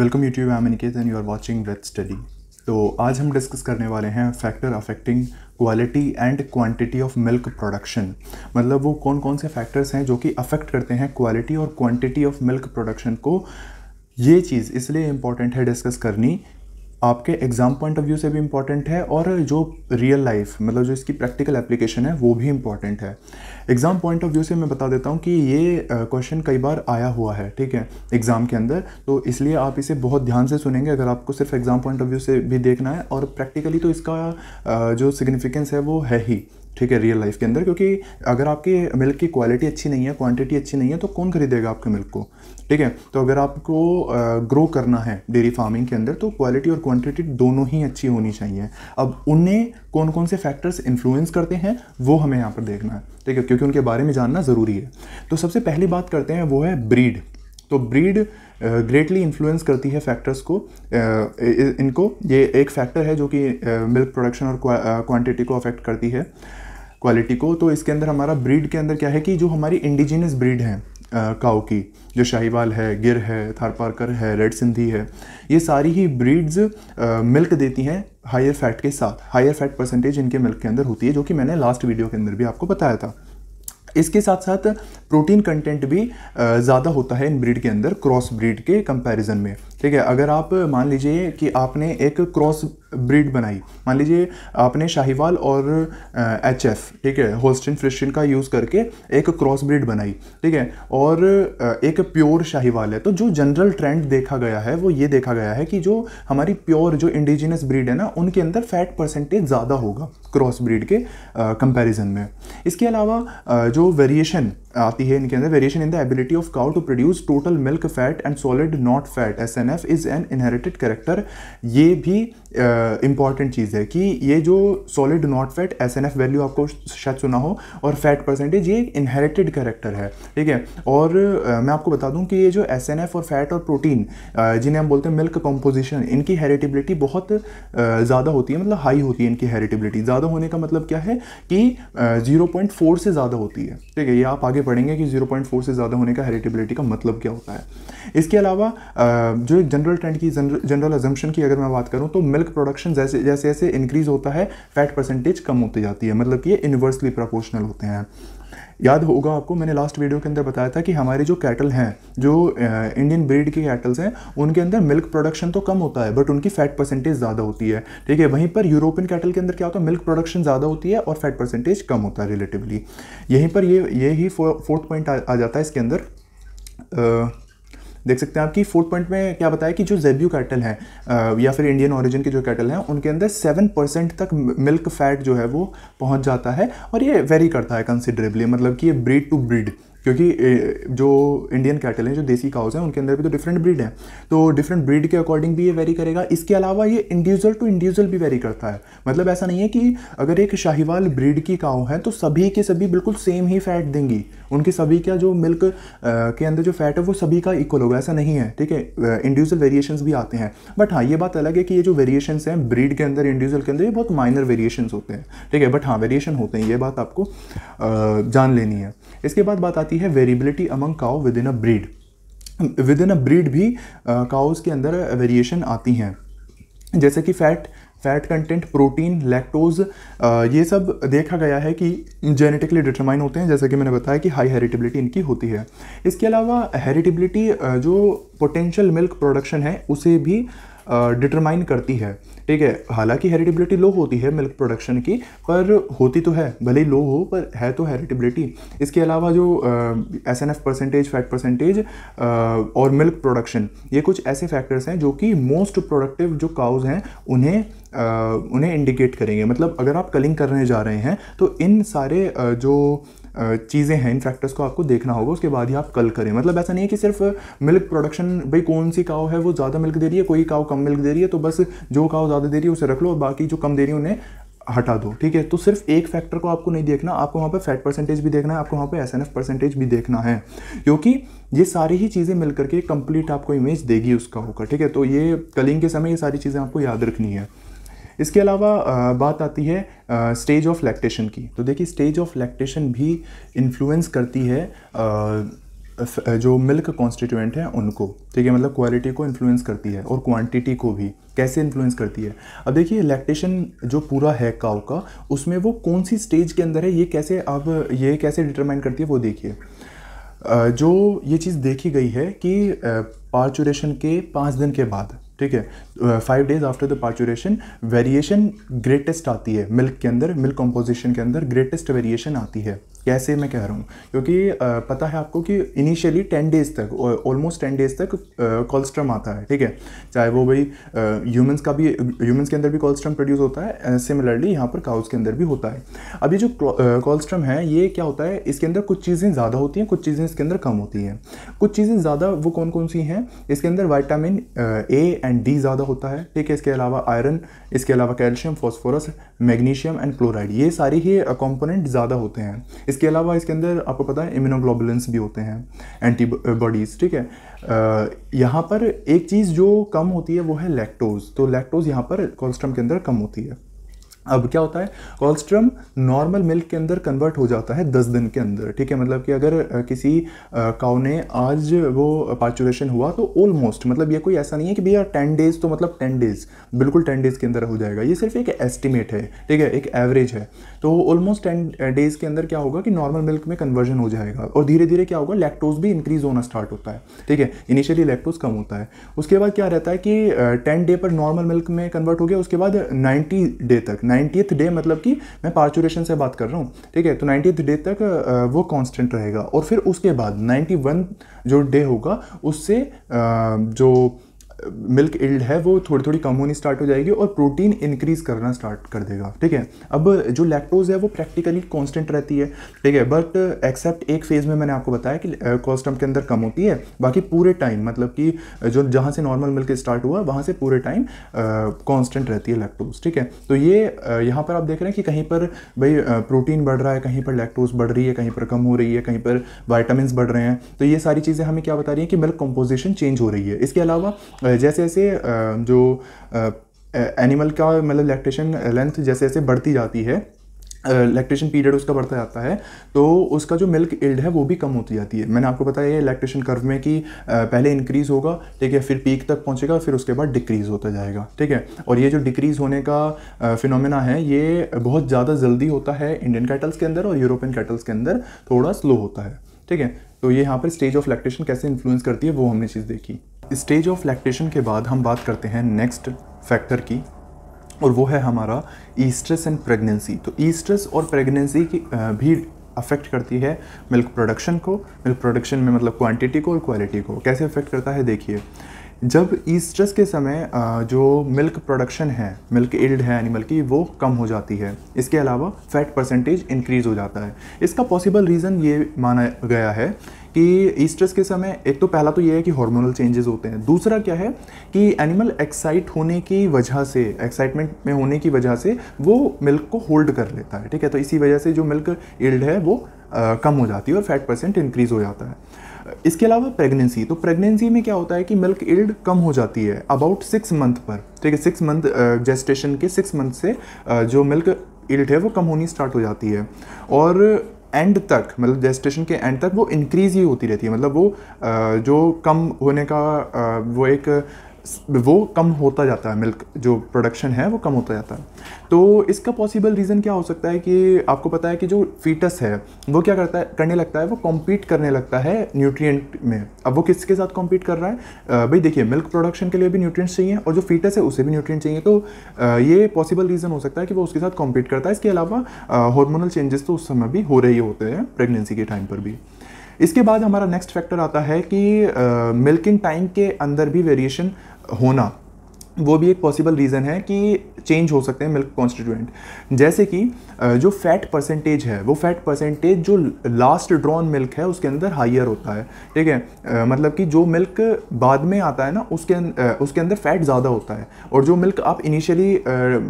welcome YouTube I am Niket and you are watching breath study तो आज हम discuss करने वाले हैं factor affecting quality and quantity of milk production मतलब वो कौन कौन से फैक्टर्स हैं जो कि अफेक्ट करते हैं क्वालिटी और क्वांटिटी ऑफ मिल्क प्रोडक्शन को ये चीज़ इसलिए इम्पॉर्टेंट है डिस्कस करनी आपके एग्ज़ाम पॉइंट ऑफ व्यू से भी इम्पॉर्टेंट है और जो रियल लाइफ मतलब जो इसकी प्रैक्टिकल एप्लीकेशन है वो भी इम्पॉर्टेंट है एग्ज़ाम पॉइंट ऑफ व्यू से मैं बता देता हूँ कि ये क्वेश्चन कई बार आया हुआ है ठीक है एग्ज़ाम के अंदर तो इसलिए आप इसे बहुत ध्यान से सुनेंगे अगर आपको सिर्फ एग्ज़ाम पॉइंट ऑफ व्यू से भी देखना है और प्रैक्टिकली तो इसका जो सिग्निफिकेंस है वो है ही ठीक है रियल लाइफ के अंदर क्योंकि अगर आपके मिल्क की क्वालिटी अच्छी नहीं है क्वांटिटी अच्छी नहीं है तो कौन खरीदेगा आपके मिल्क को ठीक है तो अगर आपको ग्रो करना है डेयरी फार्मिंग के अंदर तो क्वालिटी और क्वांटिटी दोनों ही अच्छी होनी चाहिए अब उन्हें कौन कौन से फैक्टर्स इन्फ्लुएंस करते हैं वो हमें यहाँ पर देखना है ठीक है क्योंकि क्योंकि उनके बारे में जानना ज़रूरी है तो सबसे पहली बात करते हैं वो है ब्रीड तो ब्रीड ग्रेटली इन्फ्लुएंस करती है फैक्टर्स को इनको ये एक फैक्टर है जो कि मिल्क प्रोडक्शन और क्वांटिटी को अफेक्ट करती है क्वालिटी को तो इसके अंदर हमारा ब्रीड के अंदर क्या है कि जो हमारी इंडिजिनस ब्रीड हैं काउ की जो शाहीवाल है गिर है थार है रेड सिंधी है ये सारी ही ब्रीड्स मिल्क देती हैं हायर फैट के साथ हायर फैट परसेंटेज इनके मिल्क के अंदर होती है जो कि मैंने लास्ट वीडियो के अंदर भी आपको बताया था इसके साथ साथ प्रोटीन कंटेंट भी ज़्यादा होता है इन ब्रीड के अंदर क्रॉस ब्रीड के कंपैरिजन में ठीक है अगर आप मान लीजिए कि आपने एक क्रॉस ब्रीड बनाई मान लीजिए आपने शाहीवाल और एच एफ ठीक है होस्टिन फ्रिस्टिन का यूज़ करके एक क्रॉस ब्रीड बनाई ठीक है और एक प्योर शाहीवाल है तो जो जनरल ट्रेंड देखा गया है वो ये देखा गया है कि जो हमारी प्योर जो इंडिजिनस ब्रीड है ना उनके अंदर फैट परसेंटेज ज़्यादा होगा क्रॉस ब्रीड के कंपेरिजन में इसके अलावा जो वेरिएशन आती है इनके अंदर variation in the ability of cow to produce total milk fat and solid not fat S N F is an inherited character ये भी इंपॉर्टेंट चीज़ है कि ये जो solid not fat S N F value आपको शायद सुना हो और फैट परसेंटेज ये एक इनहेरिटेड कैरेक्टर है ठीक है और uh, मैं आपको बता दूं कि ये जो एस एन एफ और फैट और प्रोटीन uh, जिन्हें हम बोलते हैं मिल्क कंपोजिशन इनकी हेरिटेबिलिटी बहुत ज़्यादा होती है मतलब हाई होती है इनकी हेरिटेबिलिटी ज़्यादा होने का मतलब क्या है कि ज़ीरो पॉइंट फोर से ज़्यादा होती है ठीक है ये आप आगे पढ़ेंगे कि ज़ीरो पॉइंट फोर से ज़्यादा होने का हेरिटेबिलिटी का मतलब क्या होता है इसके अलावा जो जनरल ट्रेंड की जनरल एजम्पन की अगर मैं बात करूँ तो मिल्क मिल्क प्रोडक्शन जैसे जैसे जैसे इंक्रीज होता है फैट परसेंटेज कम होती जाती है मतलब कि ये इन्वर्सली प्रोपोर्शनल होते हैं याद होगा आपको मैंने लास्ट वीडियो के अंदर बताया था कि हमारे जो कैटल हैं जो इंडियन ब्रीड के कैटल्स हैं उनके अंदर मिल्क प्रोडक्शन तो कम होता है बट उनकी फैट परसेंटेज ज़्यादा होती है ठीक है वहीं पर यूरोपियन कैटल के अंदर क्या होता है मिल्क प्रोडक्शन ज़्यादा होती है और फैट परसेंटेज कम होता है रिलेटिवली यहीं पर ये यही फोर्थ पॉइंट आ, आ जाता है इसके अंदर देख सकते हैं आपकी फोर्थ पॉइंट में क्या बताया कि जो जेब्यू कैटल हैं या फिर इंडियन ओरिजिन के जो कैटल हैं उनके अंदर सेवन परसेंट तक मिल्क फैट जो है वो पहुंच जाता है और ये वेरी करता है कंसिडरेबली मतलब कि ये ब्रीड टू ब्रीड क्योंकि जो इंडियन कैटल हैं जो देसी काउज हैं उनके अंदर भी तो डिफरेंट ब्रीड हैं तो डिफरेंट ब्रीड के अकॉर्डिंग भी ये वेरी करेगा इसके अलावा ये इंडिविजुअल टू इंडिविजुअल भी वेरी करता है मतलब ऐसा नहीं है कि अगर एक शाहीवाल ब्रीड की काउ है तो सभी के सभी बिल्कुल सेम ही फैट देंगी उनके सभी का जो मिल्क के अंदर जो फैट है वो सभी का इक्वल होगा ऐसा नहीं है ठीक है इंडिविजुअल वेरिएशन भी आते हैं बट हाँ ये बात अलग है कि ये जो वेरिएशन हैं ब्रीड के अंदर इंडिविजुअल के अंदर ये बहुत माइनर वेरिएशन होते हैं ठीक है बट हाँ वेरिएशन होते हैं ये बात आपको जान लेनी है इसके बाद बात आती है variability among cow within a breed within a breed भी काउस के अंदर वेरिएशन आती हैं जैसे कि fat fat content protein lactose ये सब देखा गया है कि जेनेटिकली डिटरमाइन होते हैं जैसा कि मैंने बताया कि हाई हेरिटेबिलिटी इनकी होती है इसके अलावा हेरिटेबिलिटी जो पोटेंशियल मिल्क प्रोडक्शन है उसे भी डिटरमाइन करती है ठीक है हालांकि हेरिटेबिलिटी लो होती है मिल्क प्रोडक्शन की पर होती तो है भले ही लो हो पर है तो हेरिटेबिलिटी इसके अलावा जो S N F percentage fat percentage और मिल्क प्रोडक्शन ये कुछ ऐसे फैक्टर्स हैं जो कि मोस्ट प्रोडक्टिव जो काउज हैं उन्हें आ, उन्हें इंडिकेट करेंगे मतलब अगर आप कलिंग करने जा रहे हैं तो इन सारे जो चीज़ें हैं इन फैक्टर्स को आपको देखना होगा उसके बाद ही आप कल करें मतलब ऐसा नहीं है कि सिर्फ मिल्क प्रोडक्शन भाई कौन सी काव है वो ज़्यादा मिल्क दे रही है कोई काव कम मिल्क दे रही है तो बस जो काव ज़्यादा दे रही है उसे रख लो और बाकी जो कम दे रही है उन्हें हटा दो ठीक है तो सिर्फ एक फैक्टर को आपको नहीं देखना आपको वहाँ पर फैट परसेंटेज भी देखना है आपको वहाँ पर एस परसेंटेज भी देखना है क्योंकि ये सारी ही चीज़ें मिल करके कंप्लीट आपको इमेज देगी उसका होकर ठीक है तो ये कलिंग के समय ये सारी चीज़ें आपको याद रखनी है इसके अलावा बात आती है स्टेज ऑफ लैक्टेशन की तो देखिए स्टेज ऑफ लैक्टेशन भी इन्फ्लुएंस करती है जो मिल्क कॉन्स्टिट्यूएंट है उनको ठीक है मतलब क्वालिटी को इन्फ्लुएंस करती है और क्वांटिटी को भी कैसे इन्फ्लुएंस करती है अब देखिए लैक्टेशन जो पूरा है काउ का उसमें वो कौन सी स्टेज के अंदर है ये कैसे अब ये कैसे डिटरमाइन करती है वो देखिए जो ये चीज़ देखी गई है कि पार्चुरेशन के पाँच दिन के बाद ठीक है five days after the parturition variation greatest आती है मिल्क के अंदर मिल्क कॉम्पोजिशन के अंदर ग्रेटेस्ट वेरिएशन आती है कैसे मैं कह रहा हूँ क्योंकि पता है आपको कि इनिशियली टेन डेज़ तक ऑलमोस्ट टेन डेज़ तक कोलेस्ट्रम आता है ठीक है चाहे वो भाई ह्यूमंस का भी ह्यूमंस के अंदर भी कोलेस्ट्रम प्रोड्यूस होता है सिमिलरली यहाँ पर काउस के अंदर भी होता है अब ये जो कोलेस्ट्रम है ये क्या होता है इसके अंदर कुछ चीज़ें ज़्यादा होती हैं कुछ चीज़ें इसके अंदर कम होती हैं कुछ चीज़ें ज़्यादा वो कौन कौन सी हैं इसके अंदर वाइटामिन ए एंड डी ज़्यादा होता है ठीक है इसके अलावा आयरन इसके अलावा calcium phosphorus magnesium and chloride ये सारे ही कॉम्पोनेंट ज़्यादा होते हैं इसके अलावा इसके अंदर आपको पता है इम्यूनोग्लोबुलेंस भी होते हैं एंटीबॉडीज़ ठीक है यहाँ पर एक चीज़ जो कम होती है वो है लैक्टोज़ तो लैक्टोज़ यहाँ पर कोलेस्ट्रम के अंदर कम होती है अब क्या होता है कॉल्स्ट्रम नॉर्मल मिल्क के अंदर कन्वर्ट हो जाता है दस दिन के अंदर ठीक है मतलब कि अगर किसी काउ ने आज वो पाचुरेशन हुआ तो ऑलमोस्ट मतलब ये कोई ऐसा नहीं है कि भैया टेन डेज़ तो मतलब टेन डेज़ बिल्कुल टेन डेज़ के अंदर हो जाएगा ये सिर्फ एक एस्टिमेट है ठीक है एक एवरेज है तो ऑलमोस्ट टेन डेज़ के अंदर क्या होगा कि नॉर्मल मिल्क में कन्वर्जन हो जाएगा और धीरे धीरे क्या होगा लैक्टोज भी इंक्रीज़ होना स्टार्ट होता है ठीक है इनिशियली लैक्टोज कम होता है उसके बाद क्या रहता है कि टेन डे पर नॉर्मल मिल्क में कन्वर्ट हो गया उसके बाद नाइन्टी डे तक नाइन्टीथ डे मतलब कि मैं पार्चुरेशन से बात कर रहा हूँ ठीक है तो नाइन्टीथ डे तक वो कांस्टेंट रहेगा और फिर उसके बाद नाइन्टी वन जो डे होगा उससे जो मिल्क इल्ड है वो थोड़ी थोड़ी कम होनी स्टार्ट हो जाएगी और प्रोटीन इंक्रीज़ करना स्टार्ट कर देगा ठीक है अब जो लैक्टोज है वो प्रैक्टिकली कांस्टेंट रहती है ठीक है बट एक्सेप्ट एक फेज़ में मैंने आपको बताया कि कॉस्टम के अंदर कम होती है बाकी पूरे टाइम मतलब कि जो जहाँ से नॉर्मल मिल्क स्टार्ट हुआ वहाँ से पूरे टाइम कॉन्स्टेंट रहती है लैक्टोज ठीक है तो ये यहाँ पर आप देख रहे हैं कि कहीं पर भाई प्रोटीन बढ़ रहा है कहीं पर लैक्टोज बढ़ रही है कहीं पर कम हो रही है कहीं पर वाइटामिन बढ़ रहे हैं तो ये सारी चीज़ें हमें क्या बता रही हैं कि मिल्क कंपोजिशन चेंज हो रही है इसके अलावा जैसे जैसे जो एनिमल का मतलब लैक्टेशन लेंथ जैसे जैसे बढ़ती जाती है लैक्टेशन पीरियड उसका बढ़ता जाता है तो उसका जो मिल्क इल्ड है वो भी कम होती जाती है मैंने आपको बताया ये लैक्टेशन कर्व में कि पहले इंक्रीज़ होगा ठीक है फिर पीक तक पहुंचेगा फिर उसके बाद डिक्रीज़ होता जाएगा ठीक है और ये जो डिक्रीज़ होने का फिनोमेना है ये बहुत ज़्यादा जल्दी होता है इंडियन कैटल्स के अंदर और यूरोपियन कैटल्स के अंदर थोड़ा स्लो होता है ठीक है तो ये यहाँ पर स्टेज ऑफ लैक्टेशन कैसे इन्फ्लुएंस करती है वो हमने चीज़ देखी स्टेज ऑफ लैक्टेशन के बाद हम बात करते हैं नेक्स्ट फैक्टर की और वो है हमारा ईस्ट्रेस एंड प्रेगनेंसी तो ईस्ट्रेस और प्रेगनेंसी की भी अफेक्ट करती है मिल्क प्रोडक्शन को मिल्क प्रोडक्शन में मतलब क्वांटिटी को और क्वालिटी को कैसे अफेक्ट करता है देखिए जब ईस्ट्रेस के समय जो मिल्क प्रोडक्शन है मिल्क एल्ड है एनिमल की वो कम हो जाती है इसके अलावा फैट परसेंटेज इंक्रीज़ हो जाता है इसका पॉसिबल रीज़न ये माना गया है कि स्ट्रेस के समय एक तो पहला तो ये है कि हार्मोनल चेंजेस होते हैं दूसरा क्या है कि एनिमल एक्साइट होने की वजह से एक्साइटमेंट में होने की वजह से वो मिल्क को होल्ड कर लेता है ठीक है तो इसी वजह से जो मिल्क इल्ड है वो आ, कम हो जाती है और फैट परसेंट इंक्रीज़ हो जाता है इसके अलावा प्रेगनेंसी तो प्रेगनेंसी में क्या होता है कि मिल्क इल्ड कम हो जाती है अबाउट सिक्स मंथ पर ठीक है सिक्स मंथ जेस्टेशन के सिक्स मंथ से जो मिल्क इल्ड है वो कम होनी स्टार्ट हो जाती है और एंड तक मतलब जेस्टेशन के एंड तक वो इंक्रीज़ ही होती रहती है मतलब वो जो कम होने का वो एक वो कम होता जाता है मिल्क जो प्रोडक्शन है वो कम होता जाता है तो इसका पॉसिबल रीज़न क्या हो सकता है कि आपको पता है कि जो फीटस है वो क्या करता है करने लगता है वो कॉम्पीट करने लगता है न्यूट्रिएंट में अब वो किसके साथ कॉम्पीट कर रहा है भाई देखिए मिल्क प्रोडक्शन के लिए भी न्यूट्रिएंट्स चाहिए और जो फीटस है उसे भी न्यूट्रिएंट चाहिए तो ये पॉसिबल रीज़न हो सकता है कि वो उसके साथ कॉम्पीट करता है इसके अलावा हॉर्मोनल चेंजेस तो उस समय भी हो रहे होते हैं प्रेगनेंसी के टाइम पर भी इसके बाद हमारा नेक्स्ट फैक्टर आता है कि मिल्किंग टाइम के अंदर भी वेरिएशन होना वो भी एक पॉसिबल रीज़न है कि चेंज हो सकते हैं मिल्क कॉन्स्टिट्यूएंट जैसे कि जो फैट परसेंटेज है वो फैट परसेंटेज जो लास्ट ड्रॉन मिल्क है उसके अंदर हाइयर होता है ठीक है मतलब कि जो मिल्क बाद में आता है ना उसके अं, उसके अंदर फैट ज़्यादा होता है और जो मिल्क आप इनिशियली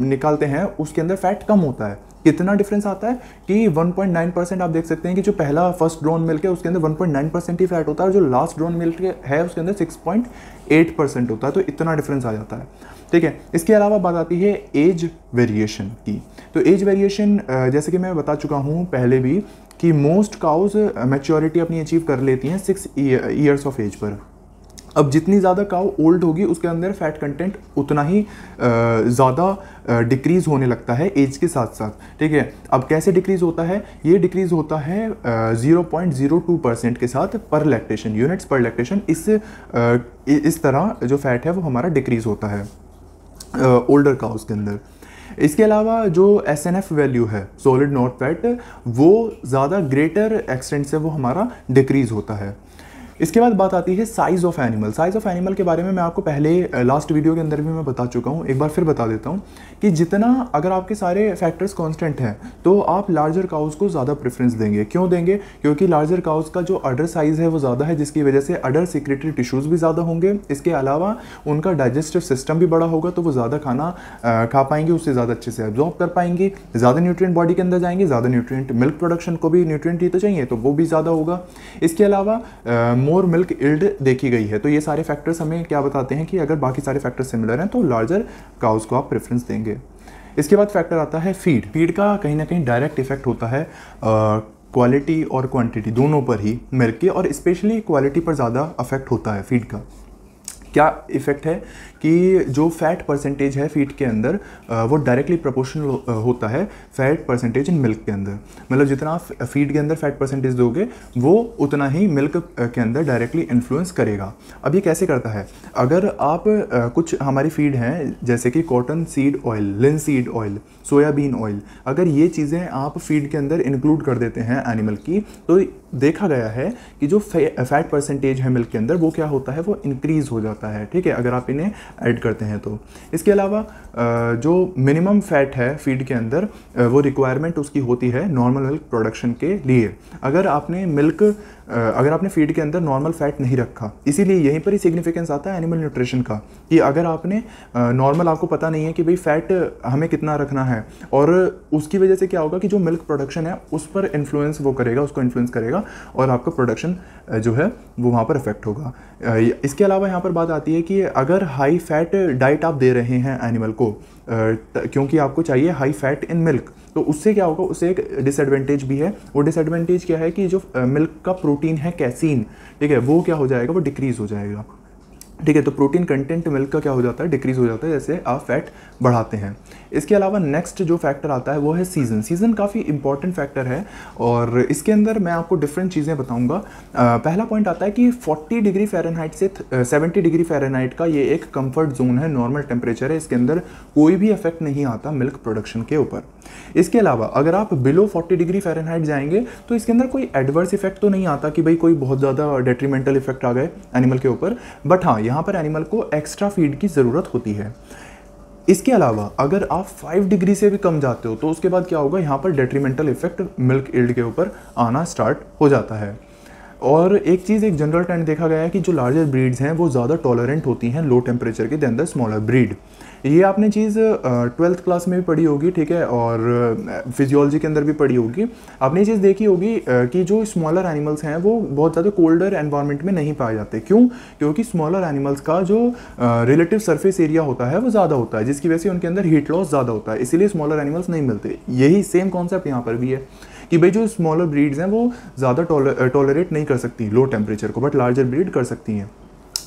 निकालते हैं उसके अंदर फैट कम होता है कितना डिफरेंस आता है कि 1.9 परसेंट आप देख सकते हैं कि जो पहला फर्स्ट ड्रोन मिल्क है उसके अंदर 1.9 परसेंट ही फैट होता है और जो लास्ट ड्रोन मिल्क है उसके अंदर 6.8 परसेंट होता है तो इतना डिफरेंस आ जाता है ठीक है इसके अलावा बात आती है एज वेरिएशन की तो एज वेरिएशन जैसे कि मैं बता चुका हूँ पहले भी कि मोस्ट काउज मेच्योरिटी अपनी अचीव कर लेती हैं six years of as per अब जितनी ज़्यादा काव ओल्ड होगी उसके अंदर फैट कंटेंट उतना ही ज़्यादा डिक्रीज़ होने लगता है एज के साथ साथ ठीक है अब कैसे डिक्रीज़ होता है ये डिक्रीज़ होता है zero point zero two percent के साथ पर लैक्टेशन यूनिट्स पर लैक्टेशन इससे इस तरह जो फैट है वो हमारा डिक्रीज़ होता है ओल्डर काउस के अंदर इसके अलावा जो एस एन एफ वैल्यू है सॉलिड नॉट फैट वो ज़्यादा ग्रेटर एक्सटेंट से वो हमारा डिक्रीज़ होता है इसके बाद बात आती है size of animal size of animal के बारे में मैं आपको पहले लास्ट वीडियो के अंदर भी मैं बता चुका हूँ एक बार फिर बता देता हूँ कि जितना अगर आपके सारे फैक्टर्स कॉन्स्टेंट हैं तो आप लार्जर काउस को ज़्यादा प्रेफरेंस देंगे क्यों देंगे क्योंकि लार्जर काउस का जो अडर साइज़ है वो ज़्यादा है जिसकी वजह से अडर सिक्रेटरी टिश्यूज़ भी ज़्यादा होंगे इसके अलावा उनका डाइजेस्टिव सिस्टम भी बड़ा होगा तो वो ज़्यादा खाना खा पाएंगे उससे ज़्यादा अच्छे से एब्जॉर्ब कर पाएंगे ज़्यादा न्यूट्रिएंट बॉडी के अंदर जाएंगे ज़्यादा न्यूट्रिएंट मिल्क प्रोडक्शन को भी न्यूट्रिएंट ही तो चाहिए तो वो भी ज़्यादा होगा इसके अलावा मोर मिल्क इल्ड देखी गई है तो ये सारे फैक्टर्स हमें क्या बताते हैं कि अगर बाकी सारे फैक्टर्स सिमिलर हैं तो लार्जर काउज को आप प्रेफरेंस देंगे इसके बाद फैक्टर आता है फीड फीड का कहीं ना कहीं डायरेक्ट इफेक्ट होता है क्वालिटी और क्वांटिटी दोनों पर ही मिल्क के और स्पेशली क्वालिटी पर ज़्यादा अफेक्ट होता है फीड का क्या इफ़ेक्ट है कि जो फैट परसेंटेज है फीट के अंदर वो डायरेक्टली प्रोपोर्शनल होता है फैट परसेंटेज इन मिल्क के अंदर मतलब जितना आप फीड के अंदर फैट परसेंटेज दोगे वो उतना ही मिल्क के अंदर डायरेक्टली इन्फ्लुएंस करेगा अब ये कैसे करता है अगर आप कुछ हमारी फीड हैं जैसे कि cotton seed oil linseed oil soybean oil अगर ये चीज़ें आप फीड के अंदर इंक्लूड कर देते हैं एनिमल की तो देखा गया है कि जो फैट परसेंटेज है मिल्क के अंदर वो क्या होता है वो इंक्रीज़ हो जाता है ठीक है अगर आप इन्हें ऐड करते हैं तो इसके अलावा जो मिनिमम फैट है फीड के अंदर वो रिक्वायरमेंट उसकी होती है नॉर्मल मिल्क प्रोडक्शन के लिए अगर आपने मिल्क अगर आपने फीड के अंदर नॉर्मल फैट नहीं रखा इसीलिए यहीं पर ही सिग्निफिकेंस आता है एनिमल न्यूट्रिशन का कि अगर आपने नॉर्मल आपको पता नहीं है कि भाई फैट हमें कितना रखना है और उसकी वजह से क्या होगा कि जो मिल्क प्रोडक्शन है उस पर इन्फ्लुएंस वो करेगा उसको इन्फ्लुएंस करेगा होगा और आपका प्रोडक्शन जो है वो वहाँ पर इफेक्ट होगा इसके अलावा यहाँ पर बात आती है कि अगर हाई फैट डाइट आप दे रहे हैं एनिमल को क्योंकि आपको चाहिए हाई फैट इन मिल्क तो उससे क्या होगा उससे एक डिसएडवांटेज भी है वो डिसएडवांटेज क्या है कि जो मिल्क का प्रोटीन है कैसीन ठीक है वो क्या हो जाएगा वो डिक्रीज़ हो जाएगा ठीक है तो प्रोटीन कंटेंट मिल्क का क्या हो जाता है डिक्रीज़ हो जाता है जैसे आप फैट बढ़ाते हैं इसके अलावा नेक्स्ट जो फैक्टर आता है वो है सीज़न सीज़न काफ़ी इंपॉर्टेंट फैक्टर है और इसके अंदर मैं आपको डिफरेंट चीज़ें बताऊंगा पहला पॉइंट आता है कि 40 डिग्री फ़ारेनहाइट से सेवेंटी डिग्री फ़ारेनहाइट का ये एक कंफर्ट जोन है नॉर्मल टेम्परेचर है इसके अंदर कोई भी इफेक्ट नहीं आता मिल्क प्रोडक्शन के ऊपर इसके अलावा अगर आप बिलो 40 डिग्री फ़ारेनहाइट जाएंगे तो इसके अंदर कोई एडवर्स इफेक्ट तो नहीं आता कि भाई कोई बहुत ज़्यादा डेट्रीमेंटल इफेक्ट आ गए एनिमल के ऊपर बट हाँ यहाँ पर एनिमल को एक्स्ट्रा फीड की ज़रूरत होती है इसके अलावा अगर आप फाइव डिग्री से भी कम जाते हो तो उसके बाद क्या होगा यहाँ पर डेट्रीमेंटल इफेक्ट मिल्क इल्ड के ऊपर आना स्टार्ट हो जाता है और एक चीज़ एक जनरल ट्रेंड देखा गया है कि जो लार्जर ब्रीड्स हैं वो ज़्यादा टॉलरेंट होती हैं लो टेम्परेचर के दैन द स्मॉलर ब्रीड ये आपने चीज़ ट्वेल्थ क्लास में भी पढ़ी होगी ठीक है और फिजियोलॉजी के अंदर भी पढ़ी होगी आपने ये चीज़ देखी होगी कि जो स्मॉलर एनिमल्स हैं वो बहुत ज़्यादा कोल्डर एनवायरनमेंट में नहीं पाए जाते क्यों क्योंकि स्मॉलर एनिमल्स का जो रिलेटिव सरफेस एरिया होता है वो ज़्यादा होता है जिसकी वजह से उनके अंदर हीट लॉस ज़्यादा होता है इसीलिए स्मॉलर एनिमल्स नहीं मिलते यही सेम कॉन्सेप्ट यहाँ पर भी है कि भाई जो स्मॉलर ब्रीड्स हैं वो ज़्यादा टॉलरेट नहीं कर सकती लो टेम्परेचर को बट लार्जर ब्रीड कर सकती हैं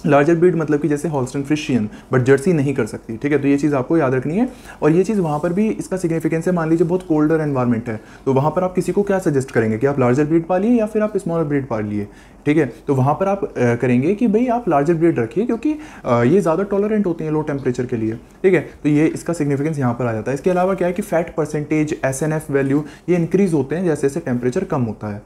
लार्जर ब्रीड मतलब कि जैसे हॉलस्टन फ्रिशियन बट जर्सी नहीं कर सकती ठीक है तो ये चीज़ आपको याद रखनी है और ये चीज़ वहाँ पर भी इसका सिग्निफिकेंस है मान लीजिए बहुत कोल्डर एनवायरमेंट है तो वहाँ पर आप किसी को क्या सजेस्ट करेंगे कि आप लार्जर ब्रीड पालिए या फिर आप स्मॉलर ब्रीड पालिए ठीक है तो वहाँ पर आप करेंगे कि भाई आप लार्जर ब्रेड रखिए क्योंकि ये ज़्यादा टॉलरेंट होती हैं लो टेम्परेचर के लिए ठीक है तो ये इसका सिग्निफिकेंस यहाँ पर आ जाता है इसके अलावा क्या है कि fat percentage S N F value ये इंक्रीज़ होते हैं जैसे जैसे टेम्परेचर कम होता है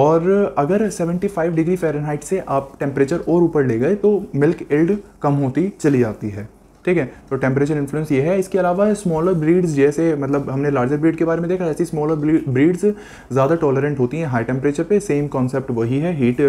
और अगर फाइव डिग्री फेरनहाइट से आप टेम्परेचर और ऊपर ले गए तो मिल्क एल्ड कम होती चली जाती है ठीक है तो टेम्परेचर इन्फ्लुएंस ये है इसके अलावा स्मॉलर ब्रीड्स जैसे मतलब हमने लार्जर ब्रीड के बारे में देखा ऐसी स्मॉलर ब्रीड्स ज़्यादा टॉलरेंट होती हैं हाई टेम्परेचर पे सेम कॉन्सेप्ट वही है हीट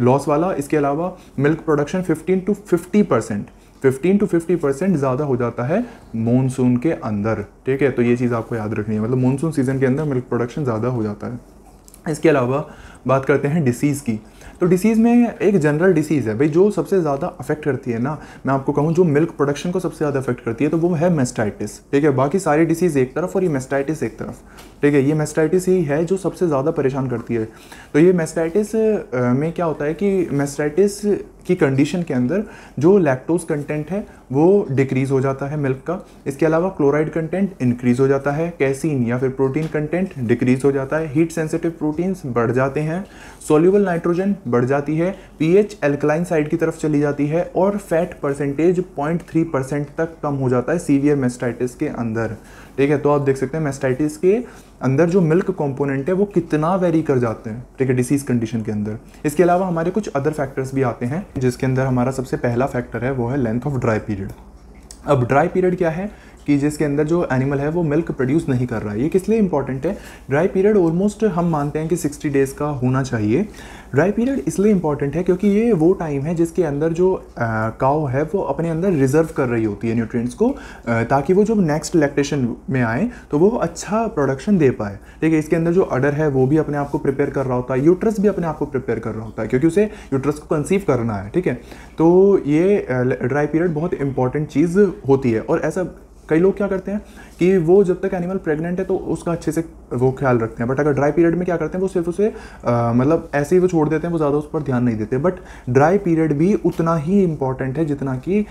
लॉस वाला इसके अलावा milk production 15 to 50 percent fifteen to fifty percent ज़्यादा हो जाता है मानसून के अंदर ठीक है तो ये चीज़ आपको याद रखनी है मतलब मानसून सीजन के अंदर मिल्क प्रोडक्शन ज़्यादा हो जाता है इसके अलावा बात करते हैं डिसीज़ की तो डिसीज़ में एक जनरल डिसीज़ है भाई जो सबसे ज़्यादा अफेक्ट करती है ना मैं आपको कहूँ जो मिल्क प्रोडक्शन को सबसे ज़्यादा अफेक्ट करती है तो वो है मेस्टाइटिस ठीक है बाकी सारी डिसीज़ एक तरफ और ये मेस्टाइटिस एक तरफ ठीक है ये मेस्टाइटिस ही है जो सबसे ज़्यादा परेशान करती है तो ये मेस्टाइटिस में क्या होता है कि मेस्टाइटिस की कंडीशन के अंदर जो लैक्टोज कंटेंट है वो डिक्रीज हो जाता है मिल्क का इसके अलावा क्लोराइड कंटेंट इंक्रीज हो जाता है कैसीन या फिर प्रोटीन कंटेंट डिक्रीज हो जाता है हीट सेंसिटिव प्रोटीन्स बढ़ जाते हैं सोल्यूबल नाइट्रोजन बढ़ जाती है पीएच एल्कलाइन साइड की तरफ चली जाती है और फैट परसेंटेज 0.3 परसेंट तक कम हो जाता है सीवियर मेस्टाइटिस के अंदर ठीक है तो आप देख सकते हैं मेस्टाइटिस के अंदर जो मिल्क कंपोनेंट है वो कितना वेरी कर जाते हैं ठीक है डिसीज़ कंडीशन के अंदर इसके अलावा हमारे कुछ अदर फैक्टर्स भी आते हैं जिसके अंदर हमारा सबसे पहला फैक्टर है वो है लेंथ ऑफ ड्राई पीरियड अब ड्राई पीरियड क्या है कि जिसके अंदर जो एनिमल है वो मिल्क प्रोड्यूस नहीं कर रहा है ये किस लिए इंपॉर्टेंट है ड्राई पीरियड ऑलमोस्ट हम मानते हैं कि 60 डेज़ का होना चाहिए ड्राई पीरियड इसलिए इंपॉर्टेंट है क्योंकि ये वो टाइम है जिसके अंदर जो काओ है वो अपने अंदर रिजर्व कर रही होती है न्यूट्रिएंट्स को ताकि वो जब नेक्स्ट लैक्टेशन में आए तो वो अच्छा प्रोडक्शन दे पाए ठीक है इसके अंदर जो अडर है वो भी अपने आप को प्रिपेयर कर रहा होता है यूट्रस भी अपने आप को प्रिपेयर कर रहा होता है क्योंकि उसे यूट्रस को कंसीव करना है ठीक है तो ये ड्राई पीरियड बहुत इंपॉर्टेंट चीज़ होती है और ऐसा कई लोग क्या करते हैं कि वो जब तक एनिमल प्रेग्नेंट है तो उसका अच्छे से वो ख्याल रखते हैं बट अगर ड्राई पीरियड में क्या करते हैं वो सिर्फ उसे आ, मतलब ऐसे ही वो छोड़ देते हैं वो ज़्यादा उस पर ध्यान नहीं देते बट ड्राई पीरियड भी उतना ही इंपॉर्टेंट है जितना कि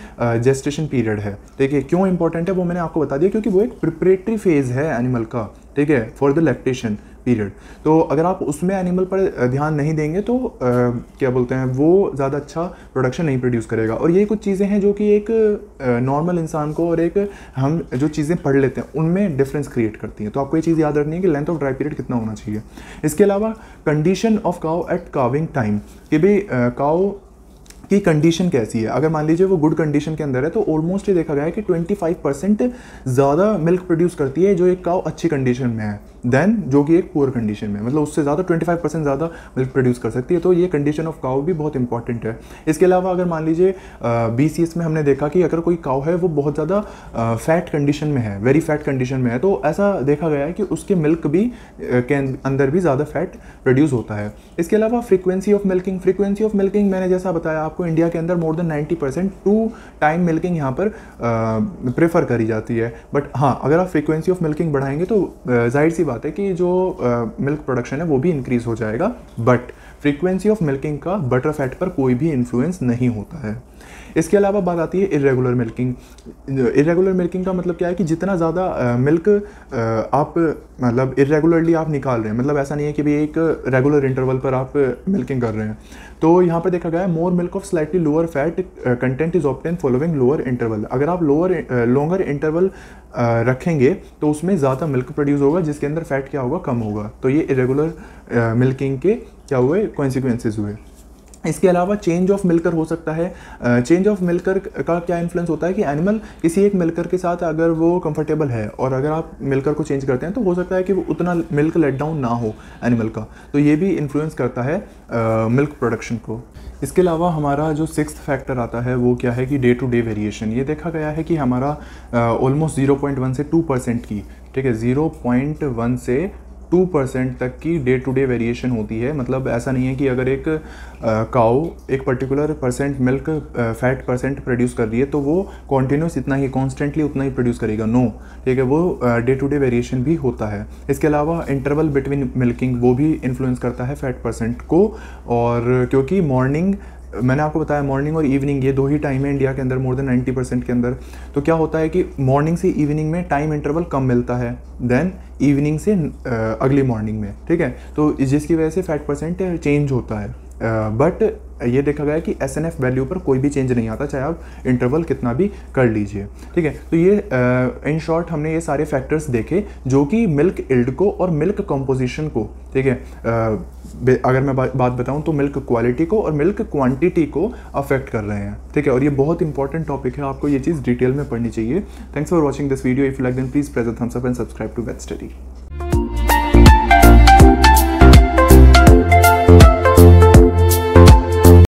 जेस्टेशन पीरियड है ठीक है क्यों इंपॉर्टेंट है वो मैंने आपको बता दिया क्योंकि वो एक प्रिपरेटरी फेज़ है एनिमल का ठीक है फॉर द लैक्टेशन पीरियड तो अगर आप उसमें एनिमल पर ध्यान नहीं देंगे तो आ, क्या बोलते हैं वो ज़्यादा अच्छा प्रोडक्शन नहीं प्रोड्यूस करेगा और ये कुछ चीज़ें हैं जो कि एक नॉर्मल इंसान को और एक हम जो चीज़ें पढ़ लेते हैं उनमें डिफरेंस क्रिएट करती हैं तो आपको ये चीज़ याद रखनी है कि लेंथ ऑफ ड्राई पीरियड कितना होना चाहिए इसके अलावा condition of cow at calving time कि भाई काओ कि कंडीशन कैसी है अगर मान लीजिए वो गुड कंडीशन के अंदर है तो ऑलमोस्ट ये देखा गया है कि 25 परसेंट ज़्यादा मिल्क प्रोड्यूस करती है जो एक काव अच्छी कंडीशन में है दैन जो कि एक पुअर कंडीशन में मतलब उससे ज़्यादा 25 परसेंट ज़्यादा मिल्क प्रोड्यूस कर सकती है तो ये कंडीशन ऑफ काउ भी बहुत इंपॉर्टेंट है इसके अलावा अगर मान लीजिए बी सी एस में हमने देखा कि अगर कोई काउ है वो बहुत ज़्यादा फैट कंडीशन में है वेरी फैट कंडीशन में है तो ऐसा देखा गया है कि उसके मिल्क भी के अंदर भी ज़्यादा फैट प्रोड्यूस होता है इसके अलावा frequency of milking frequency of milking मैंने जैसा बताया आपको इंडिया के अंदर more than ninety percent two time milking यहाँ पर प्रेफर करी जाती है बट हाँ अगर आप फ्रिक्वेंसी ऑफ मिल्किंग बढ़ाएंगे तो जाहिर सी बात है कि जो मिल्क uh, प्रोडक्शन है वो भी इंक्रीज़ हो जाएगा बट फ्रीक्वेंसी ऑफ मिल्किंग का बटर फैट पर कोई भी इन्फ्लुएंस नहीं होता है इसके अलावा बात आती है इरेगुलर मिल्किंग इरेगुलर मिल्किंग का मतलब क्या है कि जितना ज़्यादा मिल्क आप मतलब इरेगुलरली आप निकाल रहे हैं मतलब ऐसा नहीं है कि भी एक रेगुलर इंटरवल पर आप मिल्किंग कर रहे हैं तो यहाँ पर देखा गया है more milk of slightly lower fat content is obtained following lower interval अगर आप लोअर लॉन्गर इंटरवल रखेंगे तो उसमें ज़्यादा मिल्क प्रोड्यूस होगा जिसके अंदर फैट क्या होगा कम होगा तो ये इरेगुलर मिल्किंग के क्या हुए कॉन्सिक्वेंसेज हुए इसके अलावा चेंज ऑफ मिलकर हो सकता है चेंज ऑफ मिलकर का क्या इन्फ्लुएंस होता है कि एनिमल किसी एक मिलकर के साथ अगर वो कंफर्टेबल है और अगर आप मिलकर को चेंज करते हैं तो हो सकता है कि वो उतना मिल्क लेट डाउन ना हो एनिमल का तो ये भी इन्फ्लुएंस करता है मिल्क प्रोडक्शन को इसके अलावा हमारा जो सिक्स फैक्टर आता है वो क्या है कि डे टू डे वेरिएशन ये देखा गया है कि हमारा ऑलमोस्ट ज़ीरो पॉइंट वन से टू परसेंट की ठीक है ज़ीरो पॉइंट वन से टू परसेंट तक की डे टू डे वेरिएशन होती है मतलब ऐसा नहीं है कि अगर एक काओ एक particular percent milk fat percent produce कर रही है तो वो कॉन्टिन्यूस इतना ही कॉन्स्टेंटली उतना ही प्रोड्यूस करेगा नो ठीक है वो डे टू डे वेरिएशन भी होता है इसके अलावा इंटरवल बिटवीन मिल्किंग वो भी इन्फ्लुएंस करता है फैट परसेंट को और क्योंकि मॉर्निंग मैंने आपको बताया मॉर्निंग और इवनिंग ये दो ही टाइम है इंडिया के अंदर मोर देन 90 परसेंट के अंदर तो क्या होता है कि मॉर्निंग से इवनिंग में टाइम इंटरवल कम मिलता है देन इवनिंग से अगली मॉर्निंग में ठीक है तो जिसकी वजह से फैट परसेंट चेंज होता है बट ये देखा गया कि एस एन एफ वैल्यू पर कोई भी चेंज नहीं आता चाहे आप इंटरवल कितना भी कर लीजिए ठीक है तो ये इन शॉर्ट हमने ये सारे फैक्टर्स देखे जो कि मिल्क इल्ड को और मिल्क कंपोजिशन को ठीक है अगर मैं बा, बात बताऊं तो मिल्क क्वालिटी को और मिल्क क्वांटिटी को अफेक्ट कर रहे हैं ठीक है और ये बहुत इंपॉर्टेंट टॉपिक है आपको ये चीज़ डिटेल में पढ़नी चाहिए thanks for watching this video if like दिन please press thumbs up and subscribe to vet study